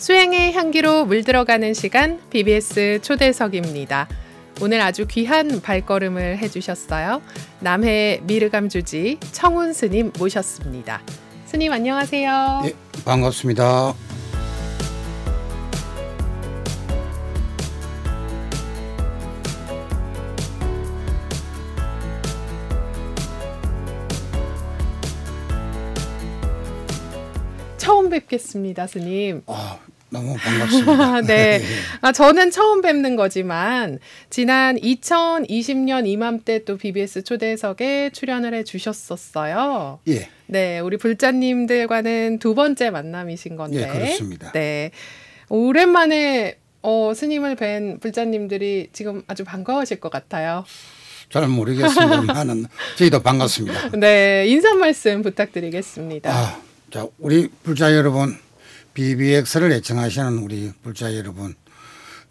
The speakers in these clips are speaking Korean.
수행의 향기로 물들어가는 시간 BBS 초대석입니다. 오늘 아주 귀한 발걸음을 해주셨어요. 남해 미르감 주지 청운 스님 모셨습니다. 스님 안녕하세요. 예, 반갑습니다. 뵙겠습니다, 스님. 아, 너무 반갑습니다. 네. 예. 아, 저는 처음 뵙는 거지만, 지난 2020년 이맘때 또 BBS 초대석에 출연을 해 주셨었어요. 예. 네, 우리 불자님들과는 두 번째 만남이신 건데. 예, 그렇습니다. 네. 오랜만에 어, 스님을 뵌 불자님들이 지금 아주 반가우실 것 같아요. 잘모르겠습니다만 저희도 반갑습니다. 네, 인사 말씀 부탁드리겠습니다. 아. 자, 우리 불자 여러분, BBX를 애청하시는 우리 불자 여러분,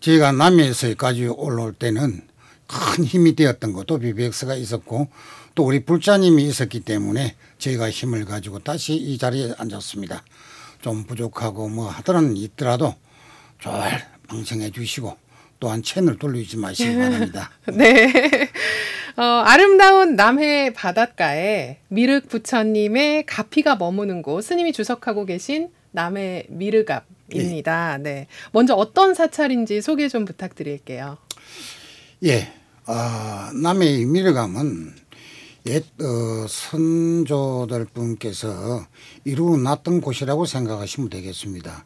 저희가 남해에서까지 올라올 때는 큰 힘이 되었던 것도 BBX가 있었고 또 우리 불자님이 있었기 때문에 저희가 힘을 가지고 다시 이 자리에 앉았습니다. 좀 부족하고 뭐 하더라는 있더라도 잘 방송해 주시고 또한 채널 돌리지 마시기 네. 바랍니다. 네. 어, 아름다운 남해 바닷가에 미륵 부처님의 가피가 머무는 곳, 스님이 주석하고 계신 남해 미륵암입니다. 예. 네. 먼저 어떤 사찰인지 소개 좀 부탁드릴게요. 예. 어, 남해 미륵암은 옛 어, 선조들 분께서 이루어놨던 곳이라고 생각하시면 되겠습니다.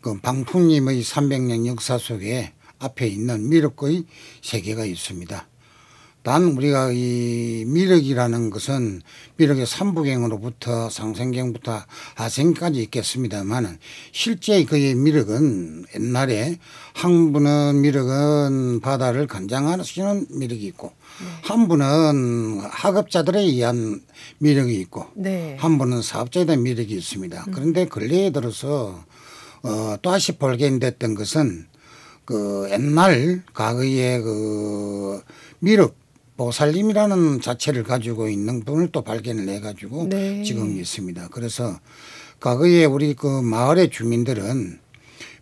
그 방풍님의 300년 역사 속에 앞에 있는 미륵의 세계가 있습니다. 단 우리가 이 미륵이라는 것은 미륵의 삼부경으로부터 상생경부터 하생까지 있겠습니다만은 실제 그의 미륵은 옛날에 한 분은 미륵은 바다를 관장하시는 미륵이 있고 네. 한 분은 학업자들에 의한 미륵이 있고 네. 한 분은 사업자에 대한 미륵이 있습니다. 음. 그런데 근래에 들어서 어, 또다시 발견됐던 것은 그 옛날 과거의 그 미륵 보살님이라는 자체를 가지고 있는 분을 또 발견을 해 가지고 네. 지금 있습니다. 그래서 과거에 우리 그 마을의 주민들은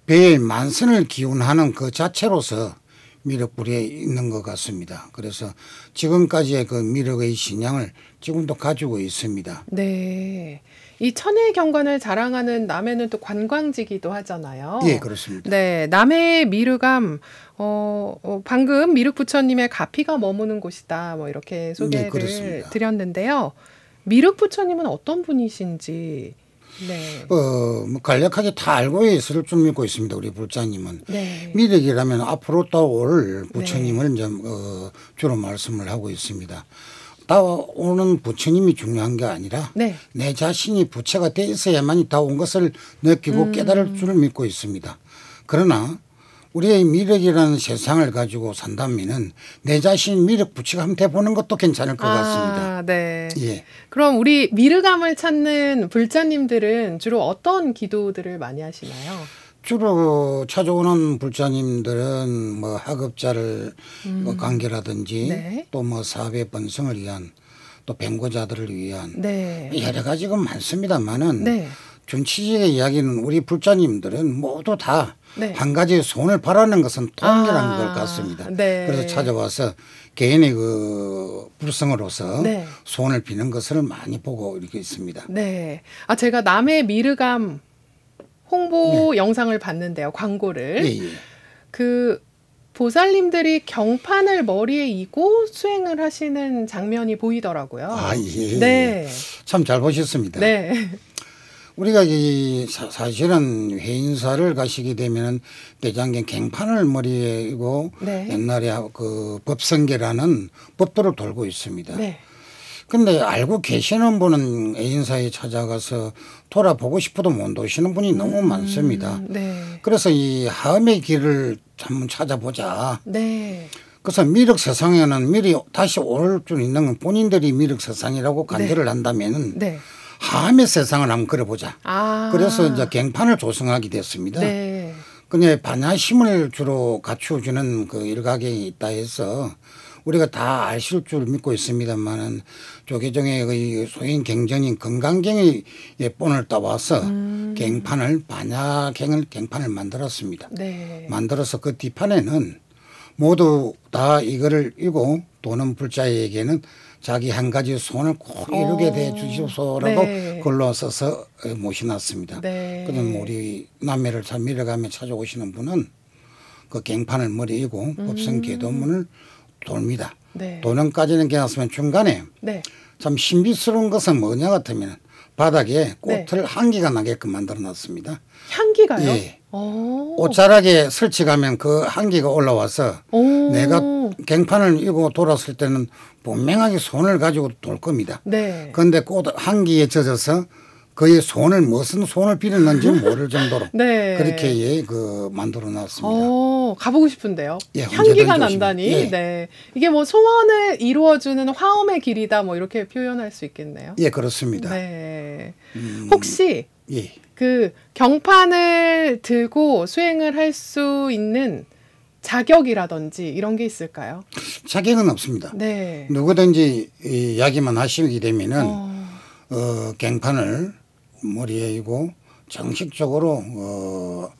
배의 만선을 기운하는 그 자체로서 미륵불에 있는 것 같습니다. 그래서 지금까지의 그 미륵의 신양을 지금도 가지고 있습니다. 네. 이 천혜 경관을 자랑하는 남해는 또 관광지기도 하잖아요. 예, 그렇습니다. 네, 남해의 미륵암 어, 어, 방금 미륵 부처님의 가피가 머무는 곳이다. 뭐 이렇게 네, 소개를 네, 드렸는데요. 미륵 부처님은 어떤 분이신지 네. 어, 뭐 간략하게 다 알고 있을 줄 믿고 있습니다. 우리 불자님은 네. 미륵이라면 앞으로 또올 네. 부처님을 네. 좀 어, 주로 말씀을 하고 있습니다. 다오는 부처님이 중요한 게 아니라 네. 내 자신이 부처가 돼 있어야만이 다온 것을 느끼고 음. 깨달을 줄 믿고 있습니다. 그러나 우리의 미륵이라는 세상을 가지고 산다면은 내 자신 미륵 부처가 함께 보는 것도 괜찮을 것 아, 같습니다. 네. 예. 그럼 우리 미륵함을 찾는 불자님들은 주로 어떤 기도들을 많이 하시나요? 주로 그 찾아오는 불자님들은 뭐 학업자를 뭐 음. 뭐 관계라든지 네. 또뭐 사회 번성을 위한 또 병고자들을 위한 네. 뭐 여러 가지가 많습니다만은 네. 준치지의 이야기는 우리 불자님들은 모두 다한 네. 가지 손을 바라는 것은 통일한 아, 것 같습니다. 네. 그래서 찾아와서 개인의 그 불성으로서 소원을 네. 비는 것을 많이 보고 이렇게 있습니다. 네. 아 제가 남의 미르감 홍보 네. 영상을 봤는데요. 광고를. 예, 예. 그 보살님들이 경판을 머리에 이고 수행을 하시는 장면이 보이더라고요. 아, 예. 네. 참 잘 보셨습니다. 네. 우리가 이 사, 사실은 회인사를 가시게 되면은 대장경 갱판을 머리에 이고 네. 옛날에 그 법성계라는 법도를 돌고 있습니다. 네. 근데 알고 계시는 분은 애인사에 찾아가서 돌아보고 싶어도 못 오시는 분이 너무 음, 많습니다. 네. 그래서 이 하음의 길을 한번 찾아보자. 네. 그래서 미륵 세상에는 미리 다시 올 줄 있는 본인들이 미륵 세상이라고 간대를 네. 한다면은 네. 하음의 세상을 한번 그려보자. 아. 그래서 이제 갱판을 조성하게 됐습니다. 네. 그냥 반야심을 주로 갖추어주는 그 일가경이 있다 해서 우리가 다 아실 줄 믿고 있습니다만은 조계종의 그 소인 경전인 건강경의 본을 따와서 음. 갱판을 반야갱을 갱판을 만들었습니다. 네. 만들어서 그뒤판에는 모두 다 이거를 읽고 도는 불자에게는 자기 한 가지 손을꼭 이루게 돼 어. 주시옵소라고 네. 글로 써서 어, 모셔놨습니다 네. 그럼 뭐 우리 남해를 참 밀어가며 찾아오시는 분은 그 갱판을 머리이고 음. 법성 계도문을 음. 돕니다. 네. 도는까지는 괜찮으면 중간에 네. 참 신비스러운 것은 뭐냐 같으면 바닥에 네. 꽃을 네. 향기가 나게끔 만들어 놨습니다. 향기가요? 예. 오. 옷자락에 설치가면 그 향기가 올라와서 오. 내가 갱판을 이고 돌았을 때는 분명하게 손을 가지고 돌 겁니다. 그런데 네. 꽃 향기에 젖어서 그의 손을 무슨 손을 빌었는지 모를 정도로 네. 그렇게 예, 그 만들어 놨습니다. 어, 가보고 싶은데요. 예, 향기가 난다니. 예. 네. 이게 뭐 소원을 이루어주는 화엄의 길이다 뭐 이렇게 표현할 수 있겠네요. 예, 그렇습니다. 네. 음, 혹시 예. 그 경판을 들고 수행을 할 수 있는 자격이라든지 이런 게 있을까요? 자격은 없습니다. 네. 누구든지 이야기만 하시게 되면은 어... 어, 갱판을 머리에이고 정식적으로 어,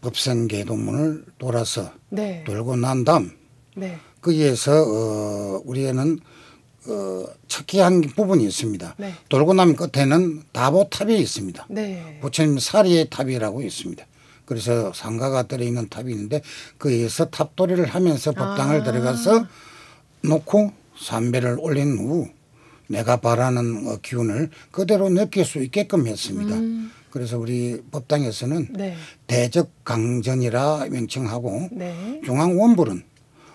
법생 개도문을 돌아서 네. 돌고 난 다음 네. 거기에서 어, 우리에는 어, 척기한 부분이 있습니다. 네. 돌고 난 끝에는 다보탑이 있습니다. 네. 부처님 사리의 탑이라고 있습니다. 그래서 상가가 들어 있는 탑이 있는데 거기에서 탑돌이를 하면서 법당을 아. 들어가서 놓고 삼배를 올린 후 내가 바라는 어, 기운을 그대로 느낄 수 있게끔 했습니다. 음. 그래서 우리 법당에서는 네. 대적 강전이라 명칭하고 네. 중앙 원불은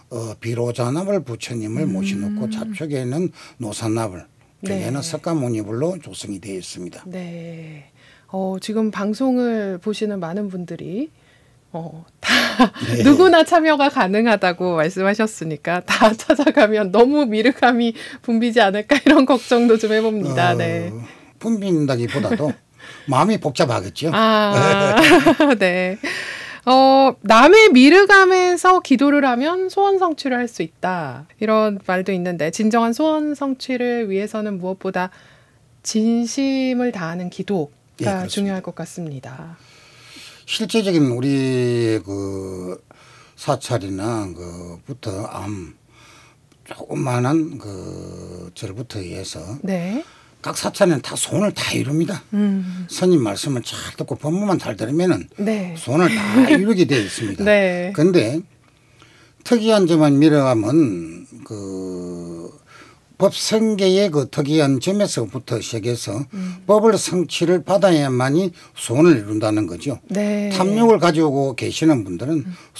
어, 비로자나불 부처님을 음. 모셔놓고 좌측에는 노산나불 중에는 네. 석가모니불로 조성이 되어 있습니다. 네. 어, 지금 방송을 보시는 많은 분들이 어, 다 네. 누구나 참여가 가능하다고 말씀하셨으니까 다 찾아가면 너무 미륵함이 붐비지 않을까 이런 걱정도 좀 해봅니다. 어, 네. 붐빈다기보다도 마음이 복잡하겠죠. 아, 네. 어, 남의 미르감에서 기도를 하면 소원 성취를 할 수 있다. 이런 말도 있는데, 진정한 소원 성취를 위해서는 무엇보다 진심을 다하는 기도가 예, 중요할 것 같습니다. 실제적인 우리그 사찰이나 그부터 암 조그만한 그절부터해서 네. 각 사찰에는 다 손을 다 이룹니다. 음. 스님 말씀을 잘 듣고 법문만 잘 들으면은 네. 손을 다 이루게 되어 있습니다. 그런데 네. 특이한 점만 밀어가면 그법 생계의 그 특이한 점에서부터 시작해서 음. 법을 성취를 받아야만이 손을 이룬다는 거죠. 네. 탐욕을 가지고 계시는 분들은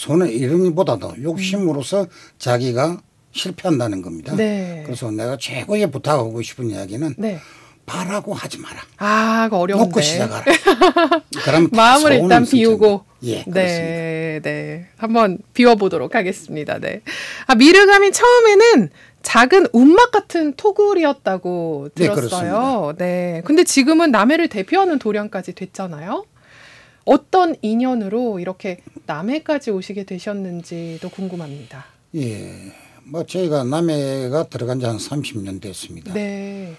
음. 을 이루기보다도 욕심으로서 자기가 실패한다는 겁니다. 네. 그래서 내가 최고의 부탁하고 싶은 이야기는 네. 바라고 하지 마라. 아, 어려운데. 놓고 시작하라. 그럼 마음을 일단 비우고. 예, 네, 네. 한번 비워보도록 하겠습니다. 네. 아, 미르감이 처음에는 작은 운막 같은 토굴이었다고 네, 들었어요. 네, 네. 근데 지금은 남해를 대표하는 도량까지 됐잖아요. 어떤 인연으로 이렇게 남해까지 오시게 되셨는지도 궁금합니다. 예. 뭐 저희가 남해가 들어간 지 한 30년 됐습니다. 네.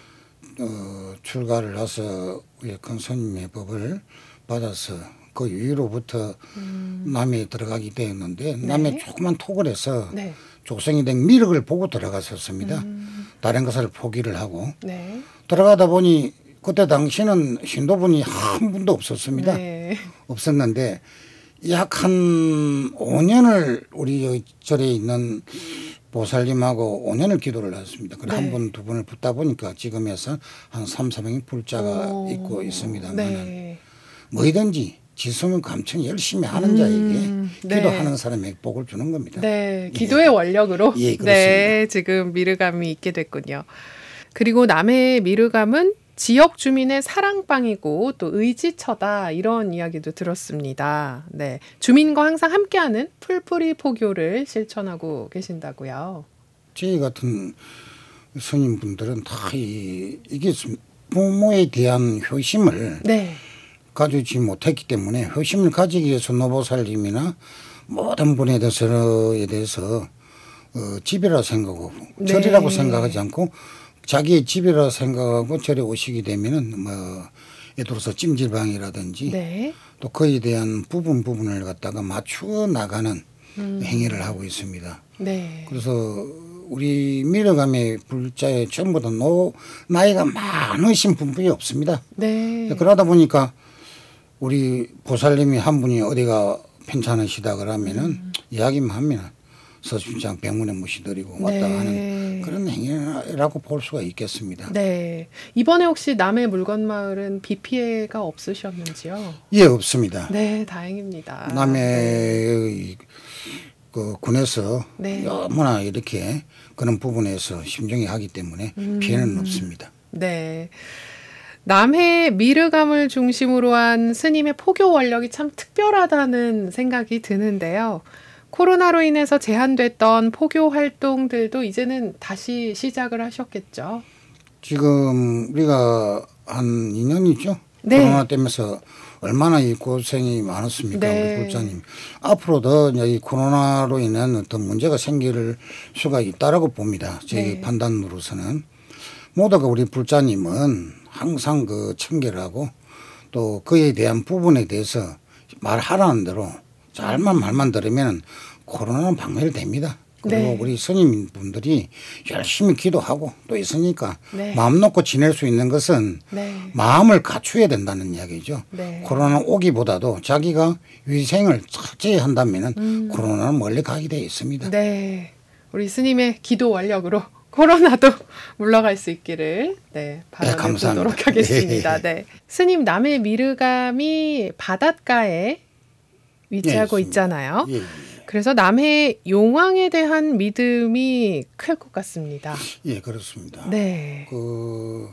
어, 출가를 해서 우리 큰 스님의 법을 받아서 그 위로부터 음. 남해에 들어가게 되었는데 남해 네. 조그만 토굴에서 네. 족성이된 미륵을 보고 들어갔었습니다. 음. 다른 것을 포기를 하고 네. 들어가다 보니 그때 당시는 신도분이 한 분도 없었습니다. 네. 없었는데 약 한 5년을 우리 절에 있는 보살님하고 5년을 기도를 했습니다. 그래 네. 한 분, 두 분을 붙다 보니까 지금에서 한 3, 4명이 불자가 오. 있고 있습니다. 네. 뭐든지 지성은 감청 열심히 하는 자에게 음, 네. 기도하는 사람의 복을 주는 겁니다. 네, 예. 기도의 예. 원력으로. 예, 네, 지금 미르감이 있게 됐군요. 그리고 남의 미르감은 지역 주민의 사랑방이고 또 의지처다 이런 이야기도 들었습니다. 네, 주민과 항상 함께하는 풀뿌리 포교를 실천하고 계신다고요. 저희 같은 스님분들은 다 이, 이게 부모에 대한 효심을 네. 가지지 못했기 때문에 효심을 가지기 위해서 노보살님이나 모든 분에 대해서에 대해서 어, 집이라 생각하고 네. 절이라고 생각하지 않고 자기의 집이라 생각하고 절에 오시게 되면은 뭐 예를 들어서 찜질방이라든지 네. 또 그에 대한 부분 부분을 갖다가 맞추어 나가는 음. 행위를 하고 있습니다. 네. 그래서 우리 미러감의 불자에 전부 다 노, 나이가 많으신 분들이 없습니다. 네. 그러다 보니까 우리 보살님이 한 분이 어디가 편찮으시다 그러면은 음. 이야기만 합니다. 서춘장 백문에 무시 드리고 왔다 네. 하는 그런 행위라고 볼 수가 있겠습니다. 네. 이번에 혹시 남해 물건 마을은 비 피해가 없으셨는지요? 예, 없습니다. 네, 다행입니다. 남해 네. 그 군에서 네. 너무나 이렇게 그런 부분에서 심정이 하기 때문에 음. 피해는 없습니다. 네. 남해 미르감을 중심으로 한 스님의 포교 원력이 참 특별하다는 생각이 드는데요. 코로나로 인해서 제한됐던 포교 활동들도 이제는 다시 시작을 하셨겠죠. 지금 우리가 한 2년이죠. 네. 코로나 때문에서 얼마나 이 고생이 많았습니까, 네. 우리 국장님. 앞으로도 이 코로나로 인한 어떤 문제가 생길 수가 있다라고 봅니다. 제 네. 판단으로서는 모두가 우리 불자님은 항상 그 청결하고 또 그에 대한 부분에 대해서 말하라는 대로 잘만 말만 들으면 코로나는 방해됩니다 그리고 네. 우리 스님 분들이 열심히 기도하고 또 있으니까 네. 마음 놓고 지낼 수 있는 것은 네. 마음을 갖추어야 된다는 이야기죠. 네. 코로나 오기보다도 자기가 위생을 철저 한다면 음. 코로나는 멀리 가게 돼 있습니다. 네. 우리 스님의 기도 완력으로 코로나도 물러갈 수 있기를 네, 바라보도록 네, 하겠습니다. 네. 네. 스님 남해 미르감이 바닷가에 위치하고 예, 있잖아요. 예, 예. 그래서 남해 용왕에 대한 믿음이 클 것 같습니다. 예, 그렇습니다. 네. 그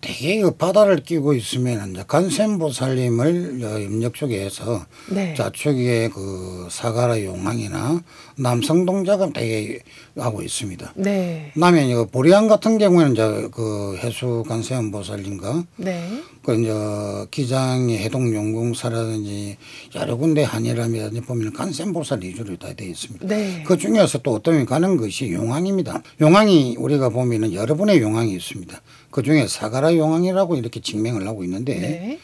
대개 그 바다를 끼고 있으면 이제 간센보살님을 염력 쪽에서 네. 좌측에 그 사가라 용왕이나 남성동작은 대개 하고 있습니다. 네. 남해 그 보리안 같은 경우에는 이제 그 해수 간센보살님과 네. 그 이제 기장의 해동용궁사라든지 여러 군데 한일함이라든지 보면 간센보살 위주로 다돼 있습니다. 네. 그 중에서 또 어떤 가는 것이 용왕입니다용왕이 우리가 보면은 여러 분의 용왕이 있습니다. 그중에 사가라 용왕이라고 이렇게 증명을 하고 있는데 네.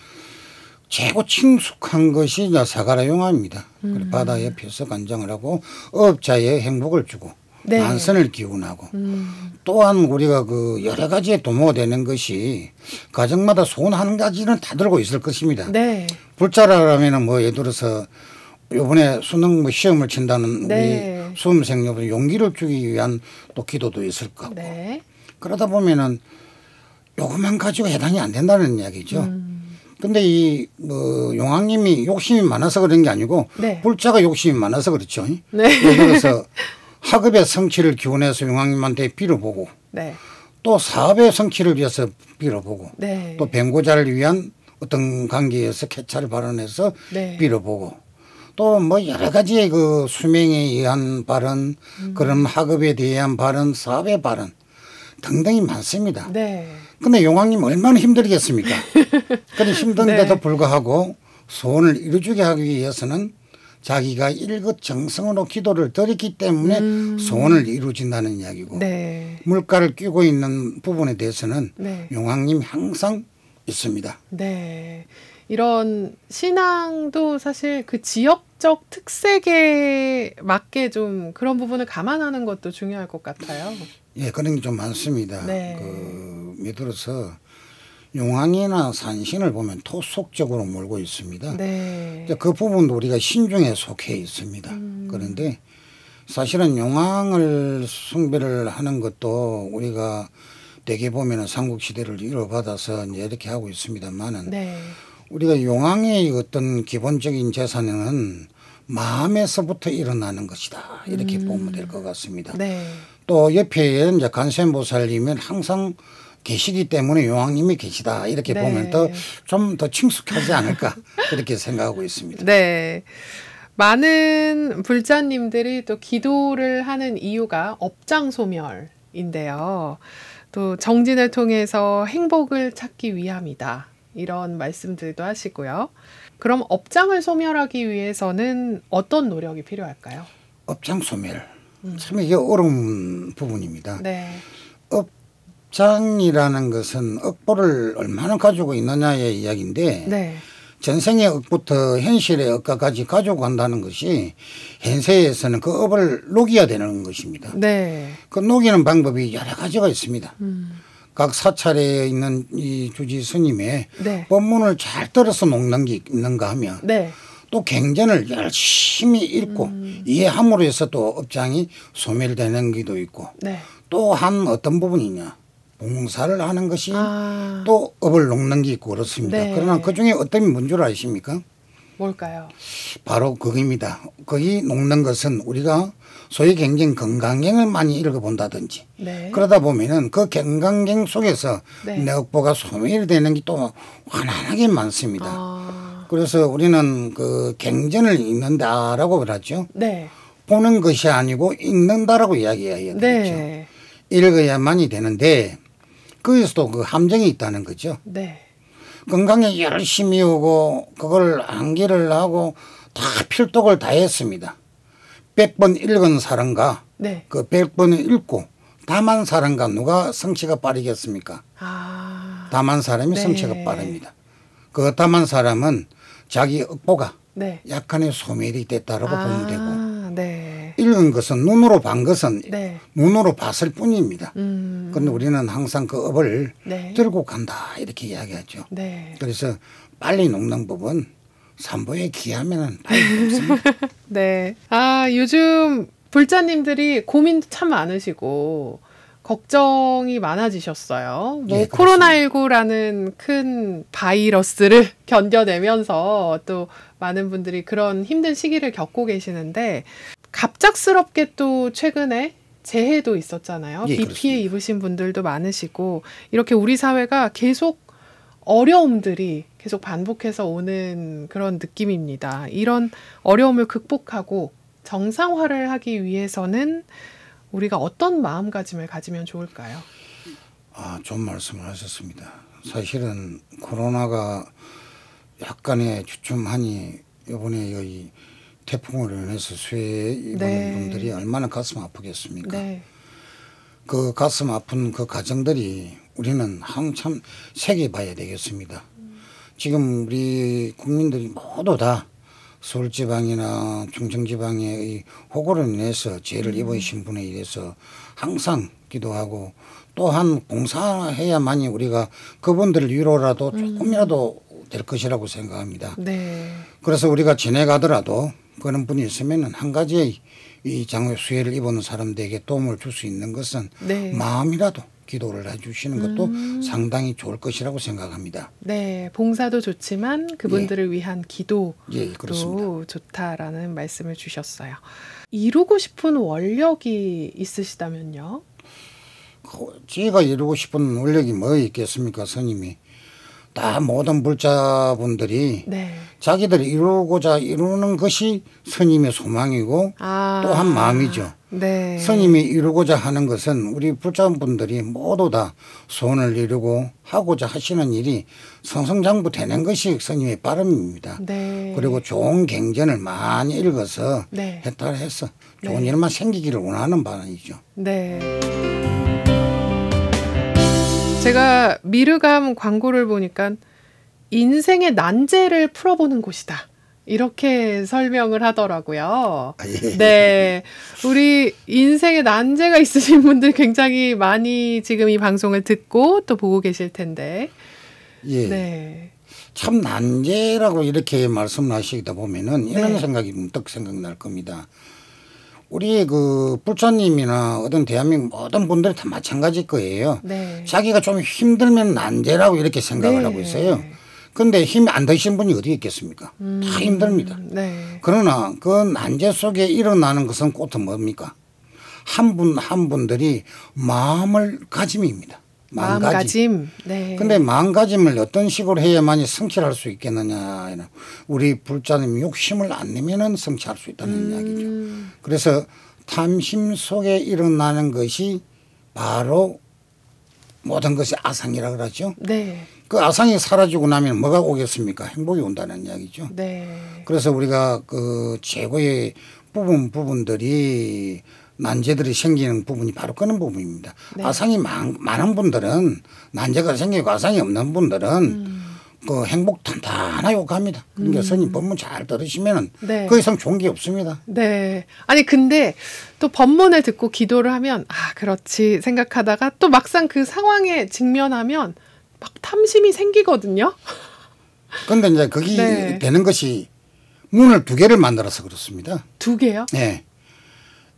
최고 친숙한 것이 사가라 용왕입니다. 음. 바다에 펴서 관장을 하고 업자의 행복을 주고 네. 만선을 기운하고 음. 또한 우리가 그 여러 가지에 도모가 되는 것이 가정마다 소원 한 가지는 다 들고 있을 것입니다. 네. 불자라라면 뭐 예를 들어서 요번에 수능 뭐 시험을 친다는 네. 우리 수험생 여러분 용기를 주기 위한 또 기도도 있을 거고 네. 그러다 보면은 요것만 가지고 해당이 안 된다는 이야기죠. 음. 근데 이, 뭐, 용왕님이 욕심이 많아서 그런 게 아니고, 네. 불자가 욕심이 많아서 그렇죠. 네. 예를 서 학업의 성취를 기원해서 용왕님한테 빌어보고, 네. 또 사업의 성취를 위해서 빌어보고, 네. 또 뱀고자를 위한 어떤 관계에서 캐차를 발언해서 네. 빌어보고, 또 뭐 여러 가지의 그 수명에 의한 발언, 음. 그런 학업에 대한 발언, 사업의 발언, 당당히 많습니다. 네. 근데 용왕님 얼마나 힘들겠습니까? 그래 힘든데도 네. 불구하고 소원을 이루어주게 하기 위해서는 자기가 일급정성으로 기도를 드렸기 때문에 음. 소원을 이루어진다는 이야기고 네. 물가를 끼고 있는 부분에 대해서는 네. 용왕님 항상 있습니다. 네. 이런 신앙도 사실 그 지역적 특색에 맞게 좀 그런 부분을 감안하는 것도 중요할 것 같아요. 예, 그런 게 좀 많습니다. 네. 그, 예를 들어서 용왕이나 산신을 보면 토속적으로 몰고 있습니다. 네. 그 부분도 우리가 신중에 속해 있습니다. 음. 그런데 사실은 용왕을 숭배를 하는 것도 우리가 대개 보면은 삼국시대를 이뤄받아서 이제 이렇게 하고 있습니다만은 네. 우리가 용왕의 어떤 기본적인 재산은 마음에서부터 일어나는 것이다 이렇게 음. 보면 될 것 같습니다. 네. 또 옆에 이제 간센보살님은 항상 계시기 때문에 용왕님이 계시다 이렇게 네. 보면 더 좀더 친숙하지 않을까 이렇게 생각하고 있습니다. 네. 많은 불자님들이 또 기도를 하는 이유가 업장 소멸인데요. 또 정진을 통해서 행복을 찾기 위함이다. 이런 말씀들도 하시고요. 그럼 업장을 소멸하기 위해서는 어떤 노력이 필요할까요? 업장 소멸. 음. 참 이게 어려운 부분입니다. 네. 업장이라는 것은 업보를 얼마나 가지고 있느냐의 이야기인데 네. 전생의 업부터 현실의 업까지 가지고 간다는 것이 현세에서는 그 업을 녹여야 되는 것입니다. 네. 그 녹이는 방법이 여러 가지가 있습니다. 음. 각 사찰에 있는 이 주지 스님의 네. 법문을 잘 들어서 녹는 게 있는가 하면 네. 또경전을 열심히 읽고 음. 이해함으로 해서 또 업장이 소멸되는 기도 있고 네. 또한 어떤 부분이냐 봉사를 하는 것이 아. 또 업을 녹는 게 있고 그렇습니다. 네. 그러나 그 중에 어떤 게 뭔 줄 아십니까? 뭘까요? 바로 그겁니다. 거기 녹는 것은 우리가 소위 경쟁 건강경을 많이 읽어본다든지 네. 그러다 보면은 그 건강경 속에서 네. 내 업보가 소멸되는 게또 환하게 한 많습니다. 아. 그래서 우리는 그 갱전을 읽는다라고 그러죠. 네. 보는 것이 아니고 읽는다라고 이야기해야 되죠 네. 읽어야만이 되는데 거기서도 그 함정이 있다는 거죠. 네. 건강에 열심히 오고 그걸 암기를 하고 다 필독을 다 했습니다. 1 0 0번 읽은 사람과 네. 그0 번을 읽고 다만 사람과 누가 성취가 빠르겠습니까? 아. 다만 사람이 네. 성취가 빠릅니다. 그 다만 사람은 자기 억보가 네. 약간의 소멸이 됐다라고 아, 보면 되고 네. 읽은 것은 눈으로 반 것은 네. 눈으로 봤을 뿐입니다. 음. 그런데 우리는 항상 그 업을 네. 들고 간다 이렇게 이야기하죠. 네. 그래서 빨리 녹는 법은 삼보에 기하면은 빨리 녹습니다. 네. 아 요즘 불자님들이 고민도 참 많으시고 걱정이 많아지셨어요. 뭐 예, 코로나19라는 큰 바이러스를 견뎌내면서 또 많은 분들이 그런 힘든 시기를 겪고 계시는데 갑작스럽게 또 최근에 재해도 있었잖아요. 예, 비 피해 입으신 분들도 많으시고 이렇게 우리 사회가 계속 어려움들이 계속 반복해서 오는 그런 느낌입니다. 이런 어려움을 극복하고 정상화를 하기 위해서는 우리가 어떤 마음가짐을 가지면 좋을까요? 아, 좋은 말씀을 하셨습니다. 사실은 코로나가 약간의 주춤하니 이번에 여기 태풍을 인해서 수해 입은 네. 분들이 얼마나 가슴 아프겠습니까? 네. 그 가슴 아픈 그 가정들이 우리는 한참 새겨봐야 되겠습니다. 지금 우리 국민들이 모두 다 서울지방이나 충청지방에호구를내서 죄를 음. 입으신 분에 의해서 항상 기도하고 또한 공사해야만이 우리가 그분들을 위로라도 음. 조금이라도 될 것이라고 생각합니다. 네. 그래서 우리가 지내가더라도 그런 분이 있으면한 가지의 이 장애 수혜를 입은 사람들에게 도움을 줄 수 있는 것은 네. 마음이라도 기도를 해주시는 것도 음. 상당히 좋을 것이라고 생각합니다. 네, 봉사도 좋지만 그분들을 예. 위한 기도도 예, 좋다라는 말씀을 주셨어요. 이루고 싶은 원력이 있으시다면요? 그 제가 이루고 싶은 원력이 뭐 있겠습니까, 스님이? 다 모든 불자분들이 네. 자기들이 이루고자 이루는 것이 스님의 소망이고 아. 또한 마음이죠. 네. 스님이 이루고자 하는 것은 우리 불자분들이 모두 다 소원을 이루고 하고자 하시는 일이 성성장부 되는 것이 스님의 바람입니다. 네. 그리고 좋은 경전을 많이 읽어서 네. 했다 해서 네. 좋은 일만 생기기를 원하는 바람이죠. 네. 제가 미르감 광고를 보니까 인생의 난제를 풀어보는 곳이다. 이렇게 설명을 하더라고요. 아, 예. 네. 우리 인생에 난제가 있으신 분들 굉장히 많이 지금 이 방송을 듣고 또 보고 계실 텐데. 예. 네. 참 난제라고 이렇게 말씀을 하시다 보면은 이런 네. 생각이 문득 생각날 겁니다. 우리 그 부처님이나 어떤 대한민국 모든 분들다 마찬가지일 거예요. 네. 자기가 좀 힘들면 난제라고 이렇게 생각을 네. 하고 있어요. 근데 힘이 안 드신 분이 어디 있겠습니까? 음. 다 힘듭니다. 네. 그러나 그 난제 속에 일어나는 것은 꽃은 뭡니까? 한 분 한 분들이 마음을 가짐입니다. 마음가짐. 마음가짐. 네. 근데 마음가짐을 어떤 식으로 해야만이 성취할 수 있겠느냐. 우리 불자님 욕심을 안 내면은 성취할 수 있다는 음. 이야기죠. 그래서 탐심 속에 일어나는 것이 바로 모든 것이 아상이라 고 그러죠. 네. 그 아상이 사라지고 나면 뭐가 오겠습니까? 행복이 온다는 이야기죠. 네. 그래서 우리가 그 최고의 부분 부분들이 난제들이 생기는 부분이 바로 그런 부분입니다. 네. 아상이 많, 많은 분들은 난제가 생기고 아상이 없는 분들은 음. 그 행복 탄탄하고 갑니다. 그러니까 음. 선임 법문 잘 들으시면은 네. 그 이상 좋은 게 없습니다. 네. 아니 근데 또 법문을 듣고 기도를 하면 아 그렇지 생각하다가 또 막상 그 상황에 직면하면 막 탐심이 생기거든요. 근데 이제 그게 네. 되는 것이 문을 두 개를 만들어서 그렇습니다. 두 개요? 네.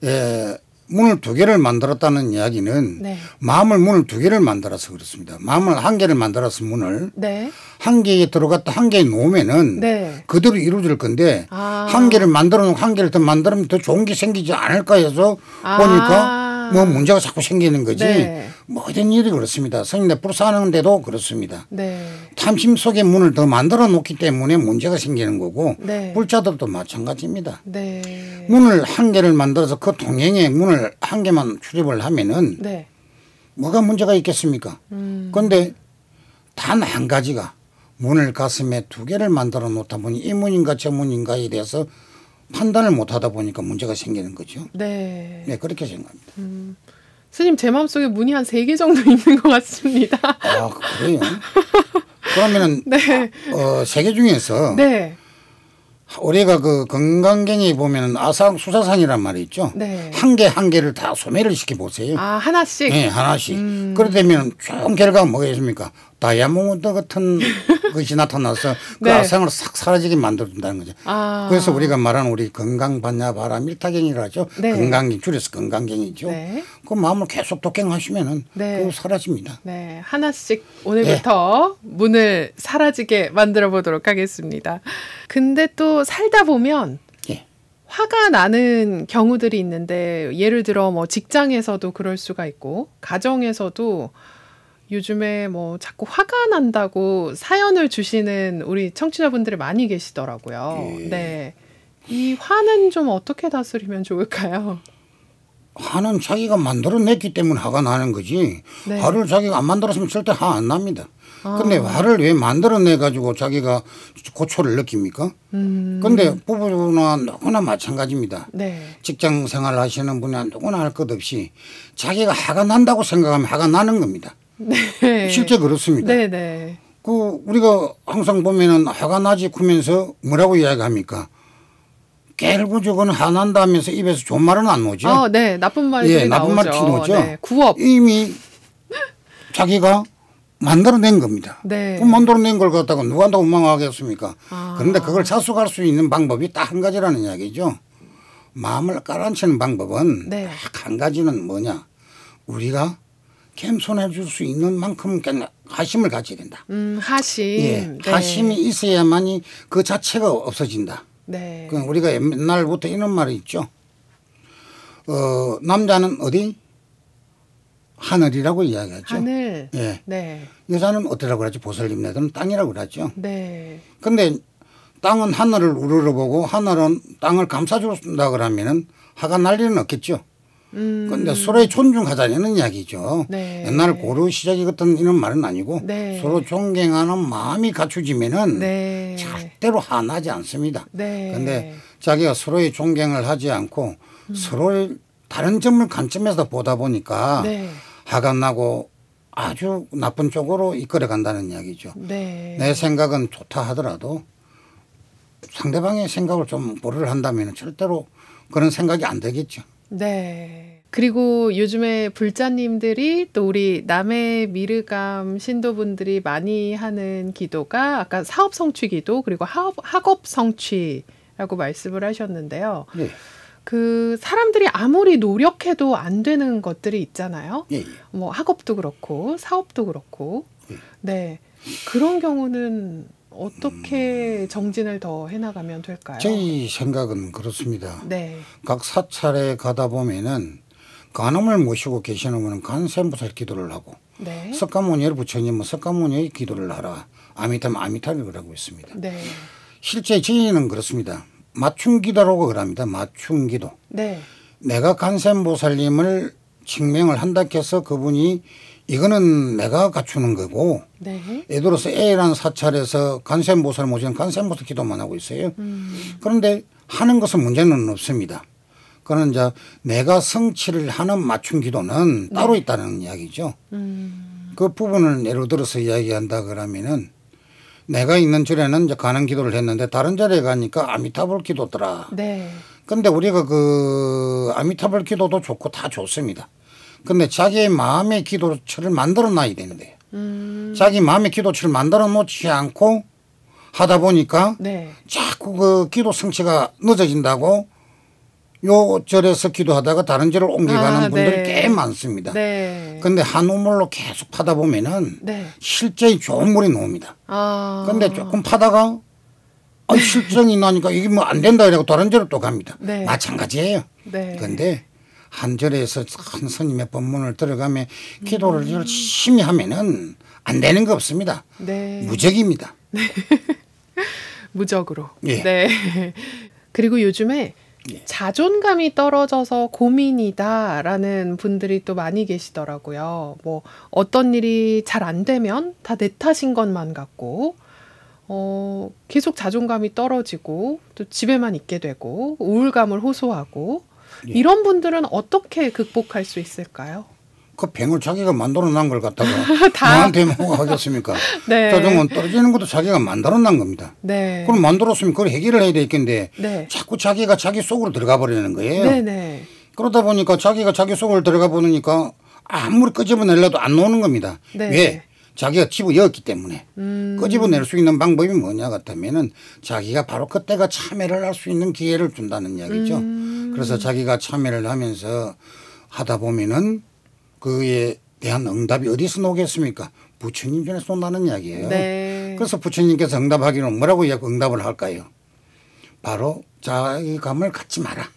예, 문을 두 개를 만들었다는 이야기는 네. 마음을 문을 두 개를 만들어서 그렇습니다. 마음을 한 개를 만들어서 문을 네. 한 개에 들어갔다 한 개에 놓으면은 네. 그대로 이루어질 건데 아. 한 개를 만들어 놓고 한 개를 더 만들면 더 좋은 게 생기지 않을까 해서 아. 보니까 뭐 문제가 자꾸 생기는 거지 네. 모든 일이 그렇습니다. 성인 앞으로 사는데도 그렇습니다. 네. 탐심 속에 문을 더 만들어 놓기 때문에 문제가 생기는 거고 네. 불자들도 마찬가지입니다. 네. 문을 한 개를 만들어서 그 동행에 문을 한 개만 출입을 하면은 네. 뭐가 문제가 있겠습니까? 그런데 음. 단한 가지가 문을 가슴에 두 개를 만들어 놓다 보니 이 문인가 저 문인가에 대해서 판단을 못하다 보니까 문제가 생기는 거죠. 네. 네 그렇게 생각합니다. 음. 스님 제 마음속에 문이 한 세 개 정도 있는 것 같습니다. 아 그래요? 그러면은 네. 어, 세 개 중에서 네. 우리가 그 건강경에 보면 아상 수사상이란 말이 있죠. 네. 한 개한 한 개를 다 소매를 시켜 보세요. 아 하나씩. 네 하나씩. 음. 그러되면 좋은 결과가 뭐겠습니까? 다이아몬드 같은 것이 나타나서 그 네. 아상을 싹 사라지게 만들어준다는 거죠. 아. 그래서 우리가 말하는 우리 건강 받냐 바라 밀타갱이라 하죠. 네. 건강경 줄여서 건강갱이죠 네. 그 마음을 계속 독행하시면은 그 사라집니다. 네, 하나씩 오늘부터 네. 문을 사라지게 만들어 보도록 하겠습니다. 근데 또 살다 보면 예. 화가 나는 경우들이 있는데 예를 들어 뭐 직장에서도 그럴 수가 있고 가정에서도 요즘에 뭐 자꾸 화가 난다고 사연을 주시는 우리 청취자분들이 많이 계시더라고요. 예. 네. 이 화는 좀 어떻게 다스리면 좋을까요? 화는 자기가 만들어냈기 때문에 화가 나는 거지. 네. 화를 자기가 안 만들었으면 절대 화 안 납니다. 아. 근데 화를 왜 만들어내 가지고 자기가 고초를 느낍니까? 음. 근데 부부나 누구나 마찬가지입니다. 네. 직장 생활 하시는 분이 누구나 할 것 없이 자기가 화가 난다고 생각하면 화가 나는 겁니다. 네. 실제 그렇습니다. 네네. 네. 그 우리가 항상 보면은 화가 나지 크면서 뭐라고 이야기합니까? 결국은 화난다면서 하 입에서 존말은 안 나오죠. 어, 네, 나쁜 말이 예, 나쁜 말이 나오죠. 네, 구업 이미 자기가 만들어낸 겁니다. 네. 그 만들어낸 걸 갖다가 누가 더 원망하겠습니까? 아. 그런데 그걸 자숙할 수 있는 방법이 딱 한 가지라는 이야기죠. 마음을 깔아치는 방법은 네. 딱한 가지는 뭐냐? 우리가 겸손해 줄 수 있는 만큼 하심을 가져야 된다. 음, 하심. 예, 네. 하심이 있어야만이 그 자체가 없어진다. 네. 그 우리가 옛날부터 이런 말이 있죠. 어, 남자는 어디? 하늘이라고 이야기하죠. 하늘. 예. 네. 여자는 어디라고 그러죠 보살님네들은 땅이라고 그러죠. 네. 근데 땅은 하늘을 우르르보고 하늘은 땅을 감싸준다 그러면은 화가날 일은 없겠죠. 그런데 음. 서로의 존중하자는 이야기죠. 네. 옛날 고려 시작이었던 이런 말은 아니고 네. 서로 존경하는 마음이 갖춰지면은 네. 절대로 화나지 않습니다. 그런데 네. 자기가 서로의 존경을 하지 않고 음. 서로를 다른 점을 관점에서 보다 보니까 네. 화가 나고 아주 나쁜 쪽으로 이끌어 간다는 이야기죠. 네. 내 생각은 좋다 하더라도 상대방의 생각을 좀 보류를 한다면 절대로 그런 생각이 안 되겠죠. 네. 그리고 요즘에 불자님들이 또 우리 남해 미르감 신도분들이 많이 하는 기도가 아까 사업 성취 기도 그리고 하업, 학업 성취라고 말씀을 하셨는데요. 네. 그 사람들이 아무리 노력해도 안 되는 것들이 있잖아요. 예, 예. 뭐 학업도 그렇고 사업도 그렇고. 예. 네. 그런 경우는 어떻게 음. 정진을 더 해나가면 될까요? 제 생각은 그렇습니다. 네. 각 사찰에 가다 보면은 간음을 모시고 계시는 분은 간세보살 기도를 하고 네. 석가모니 부처님은 석가모니의 기도를 하라. 아미타면 아미타를 하고 있습니다. 네. 실제 저희는 그렇습니다. 맞춤기도라고 그럽니다. 맞춤기도. 네. 내가 간센보살님을 증명을 한다 해서 그분이 이거는 내가 갖추는 거고 네. 예를 들어서 애라 사찰에서 간세모사를 모시는 간세모사 기도만 하고 있어요. 음. 그런데 하는 것은 문제는 없습니다. 그는 이제 내가 성취를 하는 맞춤 기도는 네. 따로 있다는 이야기죠. 음. 그 부분을 예를 들어서 이야기한다 그러면은 내가 있는 절에는 이제 가는 기도를 했는데 다른 절에 가니까 아미타불 기도더라. 네. 근데 우리가 그 아미타불 기도도 좋고 다 좋습니다. 근데 자기의 마음의 기도처를 만들어 놔야 되는데 음. 자기 마음의 기도처를 만들어 놓지 않고 하다 보니까 네. 자꾸 그 기도 성취가 늦어진다고 요 절에서 기도하다가 다른 절을 옮겨가는 아, 분들이 네. 꽤 많습니다. 네. 근데 한 우물로 계속 파다 보면은 네. 실제 좋은 물이 나옵니다. 아. 근데 조금 파다가 아, 실정이 나니까 이게 뭐 안 된다 이러고 다른 절을또 갑니다. 네. 마찬가지예요. 네. 근데 한 절에서 큰 스님의 법문을 들어가며 기도를 음. 열심히 하면은 안 되는 거 없습니다. 네. 무적입니다. 네. 무적으로. 예. 네. 그리고 요즘에 예. 자존감이 떨어져서 고민이다라는 분들이 또 많이 계시더라고요. 뭐 어떤 일이 잘 안 되면 다 내 탓인 것만 같고 어 계속 자존감이 떨어지고 또 집에만 있게 되고 우울감을 호소하고 예. 이런 분들은 어떻게 극복할 수 있을까요? 그 병을 자기가 만들어 난 걸 갖다가 나한테 뭐가 하겠습니까? 네. 자정은 떨어지는 것도 자기가 만들어 난 겁니다. 네. 그럼 만들었으면 그걸 해결을 해야 되겠는데 네. 자꾸 자기가 자기 속으로 들어가 버리는 거예요. 네네. 네. 그러다 보니까 자기가 자기 속으로 들어가 보니까 아무리 끄집어내려도 안 나오는 겁니다. 네. 왜? 자기가 집어였기 때문에 음. 끄집어낼 그 수 있는 방법이 뭐냐 같다면은 자기가 바로 그때가 참여를 할 수 있는 기회를 준다는 이야기죠. 음. 그래서 자기가 참여를 하면서 하다 보면은 그에 대한 응답이 어디서 나오겠습니까? 부처님 전에서 온다는 이야기예요. 네. 그래서 부처님께서 응답하기는 뭐라고 응답을 할까요? 바로 자기 감을 갖지 마라.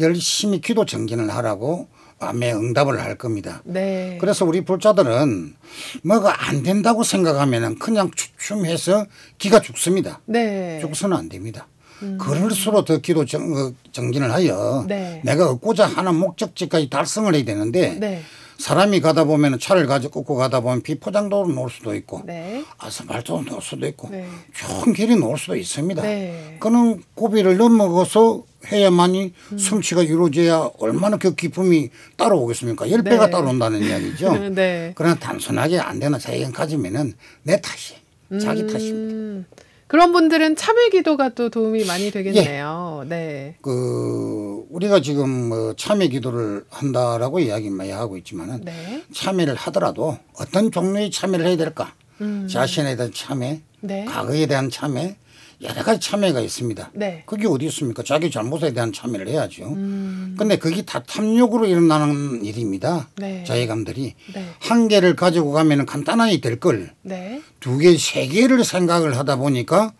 열심히 기도 정진을 하라고 밤에 응답을 할 겁니다. 네. 그래서 우리 불자들은 뭐가 안 된다고 생각하면 그냥 추춤해서 기가 죽습니다. 네. 죽서는 안 됩니다. 음. 그럴수록 더 기도 정, 어, 정진을 하여 네. 내가 얻고자 하는 목적지까지 달성을 해야 되는데 네. 사람이 가다 보면 차를 가지고 꽂고 가다 보면 비포장도로 놓을 수도 있고 네. 아스팔트로 놓을 수도 있고 네. 좋은 길이 놓을 수도 있습니다. 네. 그는 고비를 넘어가서 해야만이 음. 솜씨가 이루어져야 얼마나 그기쁨이 따라오겠습니까? 열 배가 네. 따라온다는 이야기죠. 네. 그러나 단순하게 안 되는 자기가 가지면은 내 탓이 음. 자기 탓입니다. 그런 분들은 참회 기도가 또 도움이 많이 예. 되겠네요. 예. 네. 그 우리가 지금 뭐 참회 기도를 한다라고 이야기 많이 하고 있지만은 네. 참회를 하더라도 어떤 종류의 참회를 해야 될까? 음. 자신에 대한 참회, 네. 과거에 대한 참회, 여러 가지 참여가 있습니다. 네. 그게 어디 있습니까? 자기 잘못에 대한 참여를 해야죠. 음. 근데 그게 다 탐욕으로 일어나는 일입니다. 네. 자해감들이 네. 한 개를 가지고 가면은 간단하게 될 걸. 네. 두 개, 세 개를 생각을 하다 보니까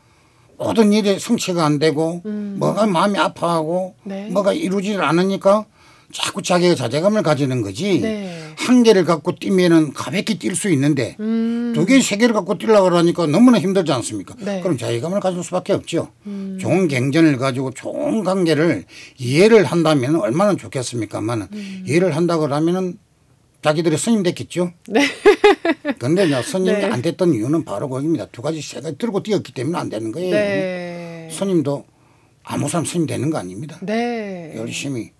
모든 일에 성취가 안 되고 음. 뭐가 마음이 아파하고 네. 뭐가 이루질 않으니까 자꾸 자기가 자제감을 가지는 거지 네. 한 개를 갖고 뛰면은 가볍게 뛸 수 있는데 음. 두 개, 세 개를 갖고 뛰려고 그러니까 너무나 힘들지 않습니까? 네. 그럼 자괴감을 가질 수밖에 없죠. 음. 좋은 경전을 가지고 좋은 관계를 이해를 한다면 얼마나 좋겠습니까만은 음. 이해를 한다고 러면은 자기들이 스님 됐겠죠. 네. 근데 이제 스님이 네. 안 됐던 이유는 바로 거기입니다. 두 가지 세 가지 들고 뛰었기 때문에 안 되는 거예요. 네. 스님도 아무 사람 스님 되는 거 아닙니다. 네. 열심히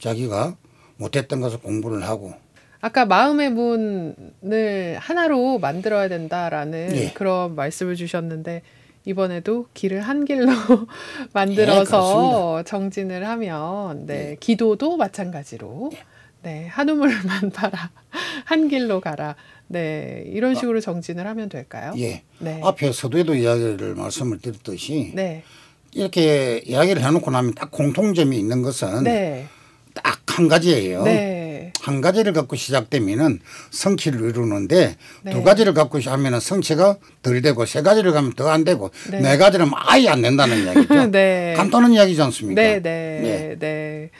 자기가 못했던 것을 공부를 하고 아까 마음의 문을 하나로 만들어야 된다라는 예. 그런 말씀을 주셨는데 이번에도 길을 한 길로 만들어서 예, 정진을 하면 네 예. 기도도 마찬가지로 예. 네 한우물만 봐라 한 길로 가라 네 이런 아. 식으로 아, 정진을 하면 될까요? 예. 네. 앞에 서두에도 이야기를 말씀을 드렸듯이 네. 이렇게 이야기를 해놓고 나면 딱 공통점이 있는 것은 네. 딱한 가지예요. 네. 한 가지를 갖고 시작되면은 성취를 이루는데 네. 두 가지를 갖고 하면은 성취가 덜 되고 세 가지를 가면 더 안 되고 네. 네 가지는 아예 안 된다는 이야기죠. 네. 간단한 이야기지 않습니까? 네, 네, 네. 네.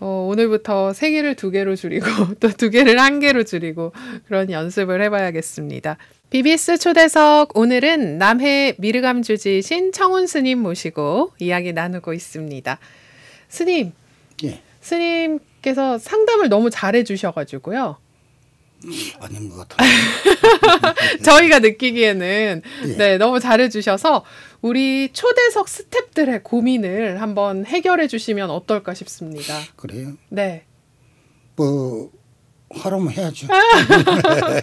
어, 오늘부터 세 개를 두 개로 줄이고 또 두 개를 한 개로 줄이고 그런 연습을 해봐야겠습니다. BBS 초대석 오늘은 남해 미르감 주지신 청운 스님 모시고 이야기 나누고 있습니다. 스님, 예. 스님께서 상담을 너무 잘해 주셔가지고요. 아닌 것 같아요. 저희가 느끼기에는 예. 네 너무 잘해주셔서 우리 초대석 스탭들의 고민을 한번 해결해 주시면 어떨까 싶습니다. 그래요? 네. 뭐 하라면 해야죠. 아!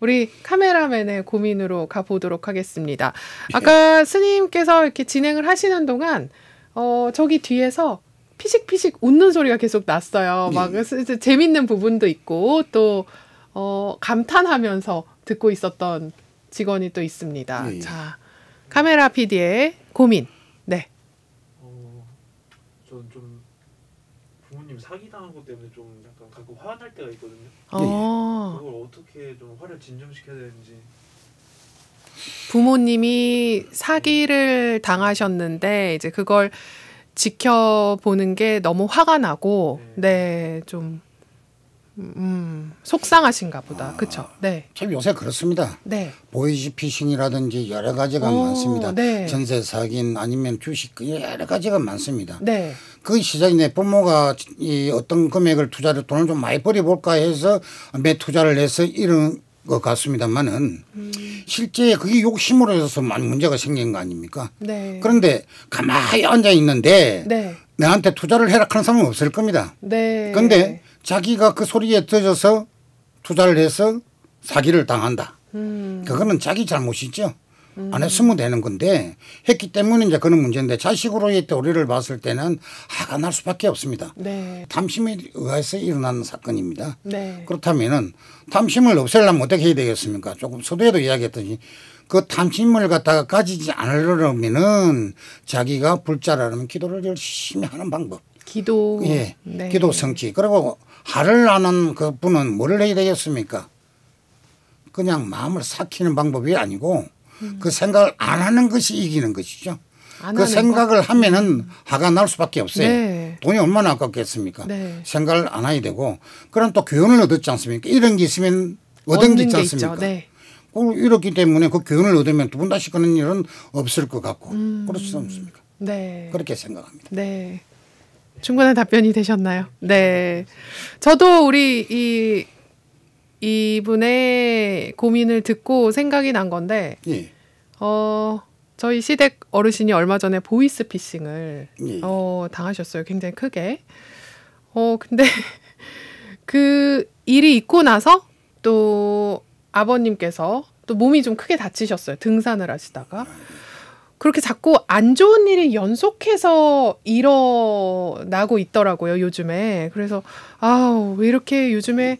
우리 카메라맨의 고민으로 가 보도록 하겠습니다. 예. 아까 스님께서 이렇게 진행을 하시는 동안 어 저기 뒤에서 피식피식 웃는 소리가 계속 났어요. 네. 막 재밌는 부분도 있고 또 어, 감탄하면서 듣고 있었던 직원이 또 있습니다. 네. 자, 카메라 PD의 고민. 네. 어, 저는 좀 부모님 사기당한 것 때문에 좀 약간 가끔 화날 때가 있거든요. 어. 그걸 어떻게 좀 화를 진정시켜야 되는지. 부모님이 사기를 당하셨는데 이제 그걸 지켜보는 게 너무 화가 나고 음. 네좀 음, 속상하신가 보다. 아, 그쵸? 네. 참 요새 그렇습니다. 네. 보이지 피싱이라든지 여러 가지가 오, 많습니다. 네. 전세 사긴 아니면 주식 여러 가지가 많습니다. 네. 그 시장에 내 부모가 이 어떤 금액을 투자를 돈을 좀 많이 벌여볼까 해서 매 투자를 해서 이런 것 같습니다만은 음. 실제 그게 욕심으로 해서 많은 문제가 생긴 거 아닙니까? 네. 그런데 가만히 앉아 있는데 네. 나한테 투자를 해라 하는 사람은 없을 겁니다. 네. 그런데 자기가 그 소리에 들져서 투자를 해서 사기를 당한다. 음. 그거는 자기 잘못이죠. 안 했으면 되는 건데 했기 때문에 이제 그런 문제인데 자식으로의 도리를 봤을 때는 화가 날 수밖에 없습니다. 네. 탐심에 의해서 일어난 사건입니다. 네. 그렇다면은 탐심을 없애려면 어떻게 해야 되겠습니까? 조금 서두에도 이야기했듯이 그 탐심을 갖다가 가지지 않으려면은 자기가 불자라면 기도를 열심히 하는 방법. 기도. 예. 네. 기도 성취. 그리고 화를 나는 그 분은 뭐를 해야 되겠습니까? 그냥 마음을 삭히는 방법이 아니고 그 생각을 안 하는 것이 이기는 것이죠. 그 생각을 거? 하면은 화가 날 수밖에 없어요. 네. 돈이 얼마나 아깝겠습니까? 네. 생각을 안 해야 되고 그럼 또 교훈을 얻었지 않습니까? 이런 게 있으면 얻은 게 있지 않습니까? 네. 이렇기 때문에 그 교훈을 얻으면 두 분 다시 그런 일은 없을 것 같고 음. 그렇지 않습니까? 네. 그렇게 생각합니다. 네. 충분한 답변이 되셨나요? 네. 저도 우리 이 이분의 고민을 듣고 생각이 난 건데, 예. 어, 저희 시댁 어르신이 얼마 전에 보이스피싱을 예. 어, 당하셨어요. 굉장히 크게. 어, 근데 그 일이 있고 나서 또 아버님께서 또 몸이 좀 크게 다치셨어요. 등산을 하시다가. 그렇게 자꾸 안 좋은 일이 연속해서 일어나고 있더라고요, 요즘에. 그래서, 아우, 왜 이렇게 요즘에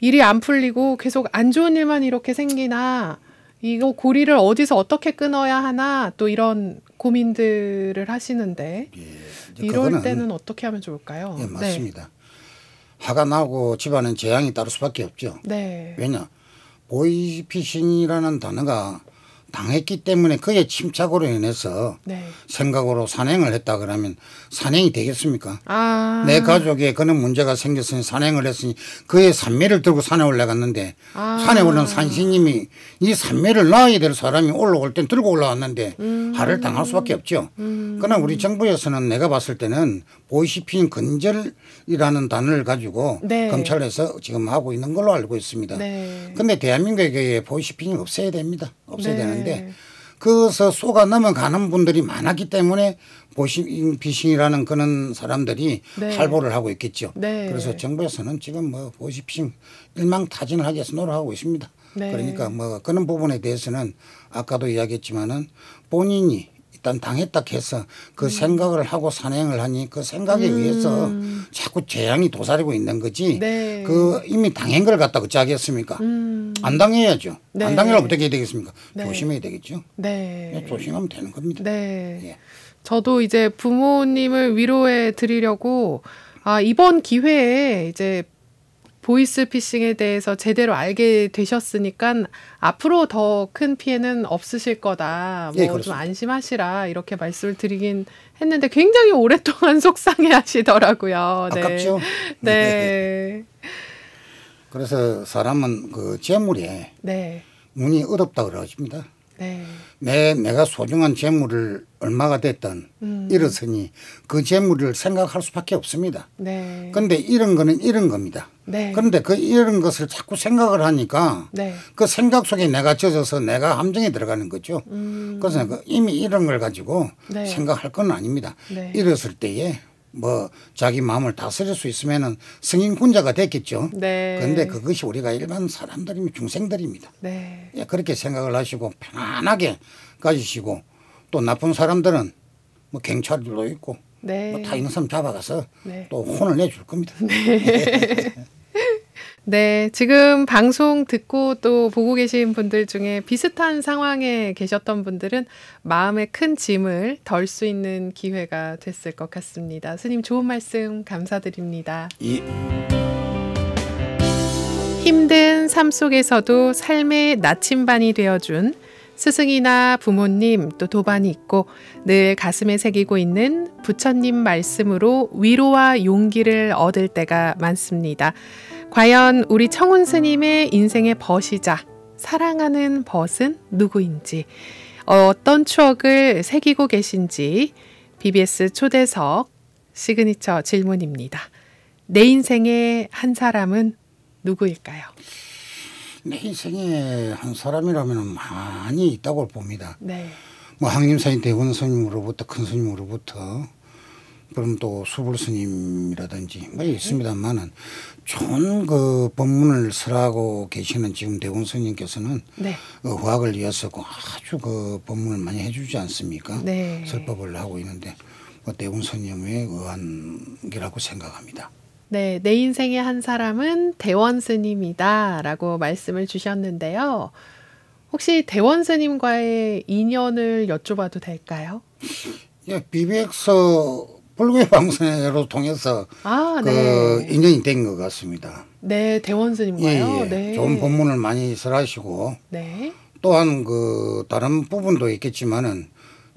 일이 안 풀리고 계속 안 좋은 일만 이렇게 생기나 이거 고리를 어디서 어떻게 끊어야 하나 또 이런 고민들을 하시는데 예, 이럴 때는 어떻게 하면 좋을까요? 예, 네. 맞습니다. 네. 화가 나고 집안엔 재앙이 따를 수밖에 없죠. 네. 왜냐 보이피신이라는 단어가 당했기 때문에 그게 침착으로 인해서 네. 생각으로 산행을 했다 그러면 산행이 되겠습니까? 아. 내 가족에 그런 문제가 생겼으니 산행을 했으니 그의 산매를 들고 산에 올라갔는데 아. 산에 오른 산신님이 이 산매를 놔야 될 사람이 올라올 땐 들고 올라왔는데 음. 하를 당할 수밖에 없죠. 음. 그러나 우리 정부에서는 내가 봤을 때는 보이시핑 근절이라는 단어를 가지고 네. 검찰에서 지금 하고 있는 걸로 알고 있습니다. 네. 근데 대한민국에 보이시핑이 없어야 됩니다. 없어야 네. 되는데 그래서 쏘가 넘어가는 분들이 많았기 때문에 보이시핑이라는 그런 사람들이 네. 활보를 하고 있겠죠. 네. 그래서 정부에서는 지금 뭐 보이시핑 일망타진을 하기 위해서 노력하고 있습니다. 네. 그러니까 뭐 그런 부분에 대해서는 아까도 이야기했지만은 본인이 일단 당했다 해서 그 음. 생각을 하고 산행을 하니 그 생각에 음. 의해서 자꾸 재앙이 도사리고 있는 거지 네. 그 이미 당한 걸 갖다 어찌하겠습니까 음. 안 당해야죠 네. 안당해라 어떻게 해야 되겠습니까 네. 조심해야 되겠죠 네. 네. 조심하면 되는 겁니다 네. 예. 저도 이제 부모님을 위로해 드리려고 아 이번 기회에 이제 보이스 피싱에 대해서 제대로 알게 되셨으니까 앞으로 더 큰 피해는 없으실 거다. 뭐좀 예, 안심하시라 이렇게 말씀을 드리긴 했는데 굉장히 오랫동안 속상해 하시더라고요. 네. 아깝죠. 네. 네. 그래서 사람은 그 재물에 네. 운이 어렵다 그러십니다. 네. 내 내가 소중한 재물을 얼마가 됐든 음. 잃었으니 그 재물을 생각할 수밖에 없습니다. 네. 런데 이런 거는 잃은 겁니다. 네. 그런데 그 잃은 것을 자꾸 생각을 하니까 네. 그 생각 속에 내가 젖어서 내가 함정에 들어가는 거죠. 음. 그래서 그 이미 이런 걸 가지고 네. 생각할 건 아닙니다. 네. 잃었을 때에 뭐 자기 마음을 다스릴 수 있으면은 승인군자가 됐겠죠. 네. 그런데 그것이 우리가 일반 사람들이면 중생들입니다. 네. 예, 그렇게 생각을 하시고 편안하게 가지시고 또 나쁜 사람들은 뭐 경찰들도 있고 네. 뭐다 있는 사람 잡아가서 네. 또 혼을 내줄 겁니다. 네. 네, 지금 방송 듣고 또 보고 계신 분들 중에 비슷한 상황에 계셨던 분들은 마음의 큰 짐을 덜 수 있는 기회가 됐을 것 같습니다. 스님 좋은 말씀 감사드립니다. 예. 힘든 삶 속에서도 삶의 나침반이 되어준 스승이나 부모님 또 도반이 있고 늘 가슴에 새기고 있는 부처님 말씀으로 위로와 용기를 얻을 때가 많습니다. 과연 우리 청운 스님의 인생의 벗이자 사랑하는 벗은 누구인지 어떤 추억을 새기고 계신지 BBS 초대석 시그니처 질문입니다. 내 인생의 한 사람은 누구일까요? 내 인생의 한 사람이라면 많이 있다고 봅니다. 네. 뭐 항림사인 대원 스님으로부터 큰 스님으로부터 그럼 또 수불스님이라든지 뭐 있습니다만은 좋그 은 법문을 설하고 계시는 지금 대원스님께서는 네. 그학을이어서 어, 아주 그 법문을 많이 해주지 않습니까? 네. 설법을 하고 있는데 뭐 대원스님의 의한이라고 생각합니다. 네, 내 인생의 한 사람은 대원 스님이다라고 말씀을 주셨는데요. 혹시 대원 스님과의 인연을 여쭤봐도 될까요? 예, 비백서 불교의 방송으로 통해서 아, 그 네. 인연이 된 것 같습니다. 네, 대원스님과요. 예, 예. 네. 좋은 본문을 많이 설하시고 네. 또한 그 다른 부분도 있겠지만은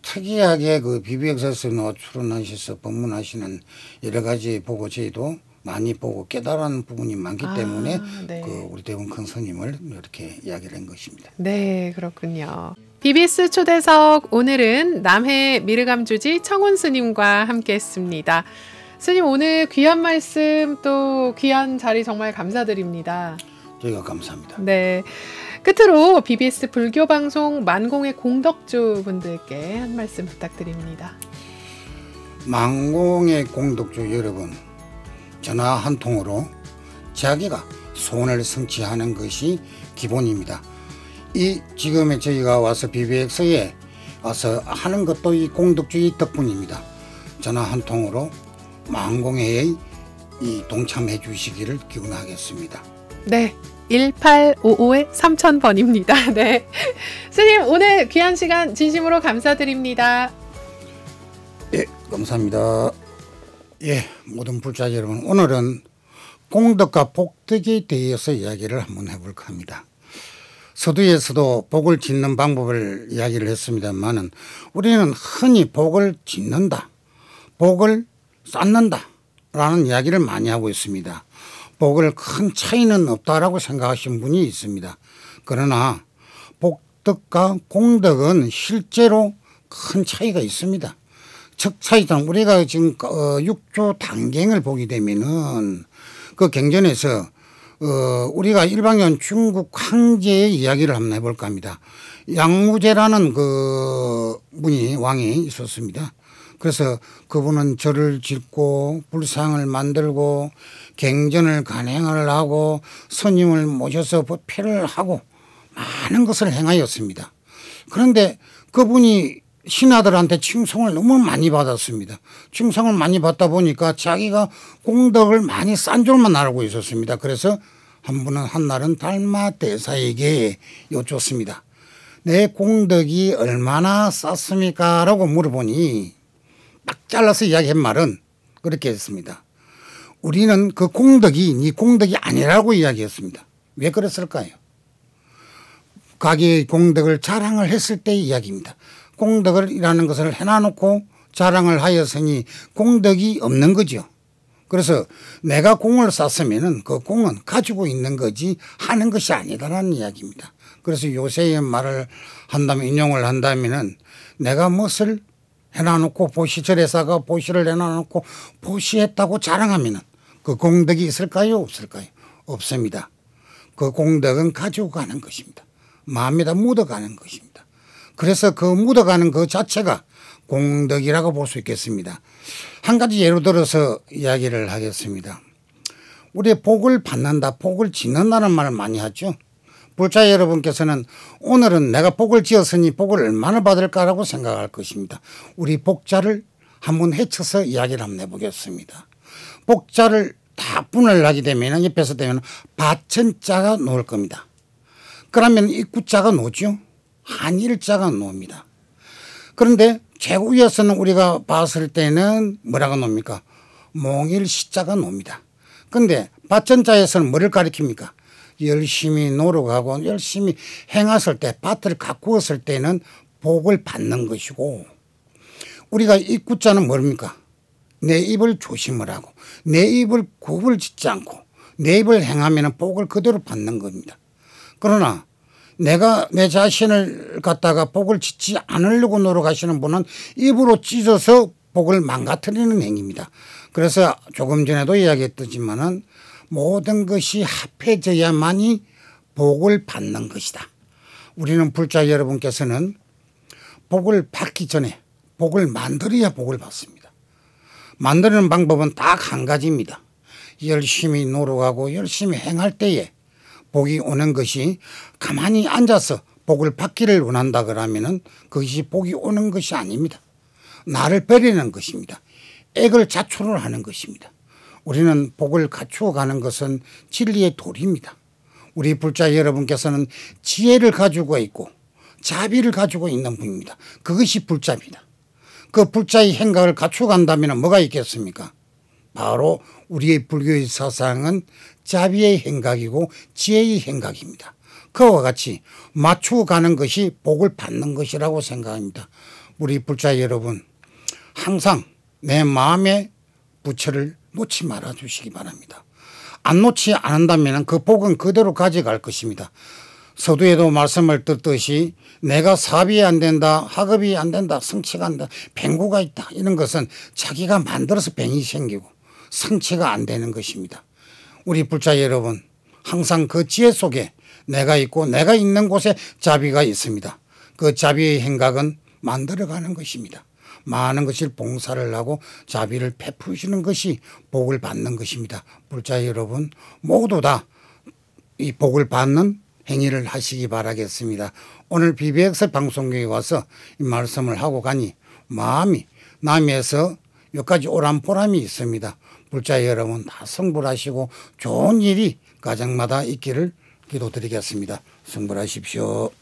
특이하게 그 비비엑세스에 출하셔서 법문하시는 여러 가지 보고 저희도 많이 보고 깨달은 부분이 많기 아, 때문에 아, 네. 그 우리 대원 큰 스님을 이렇게 이야기를 한 것입니다. 네, 그렇군요. 비비스 초대석 오늘은 남해 미르감주지 청운 스님과 함께 했습니다. 스님 오늘 귀한 말씀 또 귀한 자리 정말 감사드립니다. 저희가 감사합니다. 네. 끝으로 BBS 불교 방송 만공의 공덕주 분들께 한 말씀 부탁드립니다. 만공의 공덕주 여러분, 전화 한 통으로 자기가 소을 성취하는 것이 기본입니다. 이지금의 저희가 와서 BBX에 와서 하는 것도 이 공덕주의 덕분입니다. 전화 한 통으로 만공회의 이 동참해 주시기를 기원하겠습니다. 네. 1855-3000번입니다. 네. 스님, 오늘 귀한 시간 진심으로 감사드립니다. 예, 감사합니다. 예, 모든 불자 여러분, 오늘은 공덕과 복덕에 대해서 이야기를 한번 해볼까 합니다. 서두에서도 복을 짓는 방법을 이야기를 했습니다만은 우리는 흔히 복을 짓는다. 복을 쌓는다. 라는 이야기를 많이 하고 있습니다. 복을 큰 차이는 없다라고 생각하시는 분이 있습니다. 그러나 복덕과 공덕은 실제로 큰 차이가 있습니다. 즉 차이점 우리가 지금 어, 육조 단경을 보게 되면은 그 경전에서 어, 우리가 일방연 중국 황제의 이야기를 한번 해볼까 합니다. 양무제라는 그 분이 왕이 있었습니다. 그래서 그분은 절을 짓고 불상을 만들고 갱전을 간행을 하고 스님을 모셔서 법회를 하고 많은 것을 행하였습니다. 그런데 그분이 신하들한테 칭송을 너무 많이 받았습니다. 칭송을 많이 받다 보니까 자기가 공덕을 많이 싼 줄만 알고 있었습니다. 그래서 한 분은 한날은 달마 대사에게 여쭙습니다. 내 공덕이 얼마나 쌌습니까? 라고 물어보니 딱 잘라서 이야기한 말은 그렇게 했습니다. 우리는 그 공덕이 네 공덕이 아니라고 이야기했습니다. 왜 그랬을까요? 가게의 공덕을 자랑을 했을 때 이야기입니다. 공덕을이라는 것을 해놔놓고 자랑을 하였으니 공덕이 없는 거죠. 그래서 내가 공을 쐈으면그 공은 가지고 있는 거지 하는 것이 아니다라는 이야기입니다. 그래서 요새의 말을 한다면 인용을 한다면 내가 무엇을 해놔놓고 보시절에사가 보시를 해놔놓고 보시했다고 자랑하면그 공덕이 있을까요 없을까요 없습니다. 그 공덕은 가지고 가는 것입니다. 마음에다 묻어가는 것입니다. 그래서 그 묻어가는 그 자체가 공덕이라고 볼 수 있겠습니다. 한 가지 예로 들어서 이야기를 하겠습니다. 우리 복을 받는다, 복을 짓는다는 말을 많이 하죠. 불자 여러분께서는 오늘은 내가 복을 지었으니 복을 얼마나 받을까라고 생각할 것입니다. 우리 복자를 한번 헤쳐서 이야기를 한번 해보겠습니다. 복자를 다 분을 하게 되면 옆에서 되면 받천자가 놓을 겁니다. 그러면 입구자가 놓죠. 한일자가 놉니다. 그런데 최고에서는 우리가 봤을 때는 뭐라고 놉니까? 몽일시자가 놉니다. 근데 밭전자에서는 뭐를 가리킵니까? 열심히 노력하고 열심히 행했을 때 밭을 가꾸었을 때는 복을 받는 것이고 우리가 입구자는 뭡니까? 내 입을 조심을 하고 내 입을 굽을 짓지 않고 내 입을 행하면 복을 그대로 받는 겁니다. 그러나 내가 내 자신을 갖다가 복을 짓지 않으려고 노력하시는 분은 입으로 찢어서 복을 망가뜨리는 행위입니다. 그래서 조금 전에도 이야기했지만은 모든 것이 합해져야만이 복을 받는 것이다. 우리는 불자 여러분께서는 복을 받기 전에 복을 만들어야 복을 받습니다. 만드는 방법은 딱 한 가지입니다. 열심히 노력하고 열심히 행할 때에 복이 오는 것이 가만히 앉아서 복을 받기를 원한다 그러면은 그것이 복이 오는 것이 아닙니다. 나를 버리는 것입니다. 액을 자초를 하는 것입니다. 우리는 복을 갖추어 가는 것은 진리의 도리입니다. 우리 불자 여러분께서는 지혜를 가지고 있고 자비를 가지고 있는 분입니다. 그것이 불자입니다. 그 불자의 행각을 갖추어 간다면 뭐가 있겠습니까? 바로 우리의 불교의 사상은 자비의 행각이고 지혜의 행각입니다. 그와 같이 맞추어가는 것이 복을 받는 것이라고 생각합니다. 우리 불자 여러분 항상 내 마음에 부처를 놓지 말아 주시기 바랍니다. 안 놓지 않는다면 그 복은 그대로 가져갈 것입니다. 서두에도 말씀을 듣듯이 내가 사업이 안 된다, 학업이 안 된다, 성취가 안 된다, 뱅구가 있다 이런 것은 자기가 만들어서 뱅이 생기고 성취가 안 되는 것입니다. 우리 불자 여러분 항상 그 지혜 속에 내가 있고 내가 있는 곳에 자비가 있습니다. 그 자비의 행각은 만들어가는 것입니다. 많은 것을 봉사를 하고 자비를 베푸시는 것이 복을 받는 것입니다. 불자 여러분 모두 다 이 복을 받는 행위를 하시기 바라겠습니다. 오늘 BBX 방송국에 와서 이 말씀을 하고 가니 마음이 남에서 여기까지 오람보람이 있습니다. 불자 여러분 다 성불하시고 좋은 일이 가정마다 있기를 기도드리겠습니다. 성불하십시오.